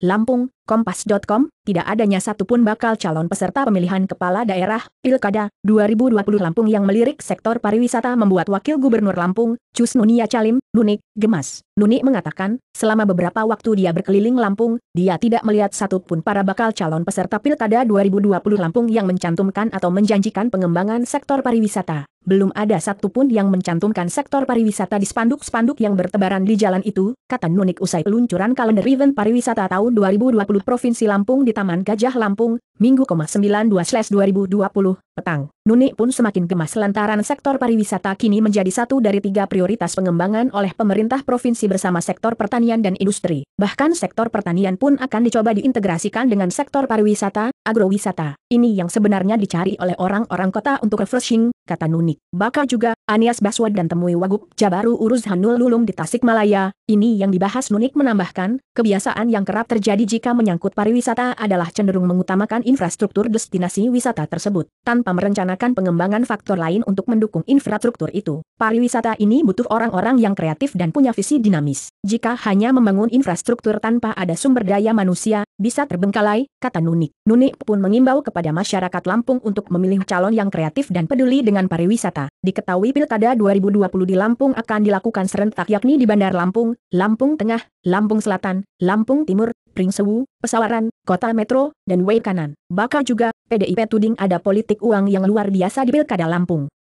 Lampung, Kompas.com, tidak adanya satupun bakal calon peserta pemilihan kepala daerah, Pilkada, 2020 Lampung yang melirik sektor pariwisata membuat Wakil Gubernur Lampung, Cus Nunia Calim, Nunik, gemas. Nunik mengatakan, selama beberapa waktu dia berkeliling Lampung, dia tidak melihat satupun para bakal calon peserta Pilkada 2020 Lampung yang mencantumkan atau menjanjikan pengembangan sektor pariwisata. Belum ada satupun yang mencantumkan sektor pariwisata di spanduk-spanduk yang bertebaran di jalan itu, kata Nunik usai peluncuran kalender event pariwisata tahun 2020 Provinsi Lampung di Taman Gajah Lampung, Minggu 92/2020, petang, Nuni pun semakin gemas lantaran sektor pariwisata kini menjadi satu dari tiga prioritas pengembangan oleh pemerintah provinsi bersama sektor pertanian dan industri. Bahkan sektor pertanian pun akan dicoba diintegrasikan dengan sektor pariwisata, agrowisata. Ini yang sebenarnya dicari oleh orang-orang kota untuk refreshing, kata Nuni. Bakal juga, Anies Baswedan temui Wagub Jabaru urus Hanul Lulum di Tasikmalaya. Ini yang dibahas Nunik menambahkan, kebiasaan yang kerap terjadi jika menyangkut pariwisata adalah cenderung mengutamakan infrastruktur destinasi wisata tersebut. Tanpa tanpa merencanakan pengembangan faktor lain untuk mendukung infrastruktur itu. Pariwisata ini butuh orang-orang yang kreatif dan punya visi dinamis. Jika hanya membangun infrastruktur tanpa ada sumber daya manusia, bisa terbengkalai, kata Nunik. Nunik pun mengimbau kepada masyarakat Lampung untuk memilih calon yang kreatif dan peduli dengan pariwisata. Diketahui Pilkada 2020 di Lampung akan dilakukan serentak yakni di Bandar Lampung, Lampung Tengah, Lampung Selatan, Lampung Timur, Pringsewu, Pesawaran, Kota Metro, dan Wei Kanan. Bakal juga, PDIP tuding ada politik uang yang luar biasa di Pilkada Lampung.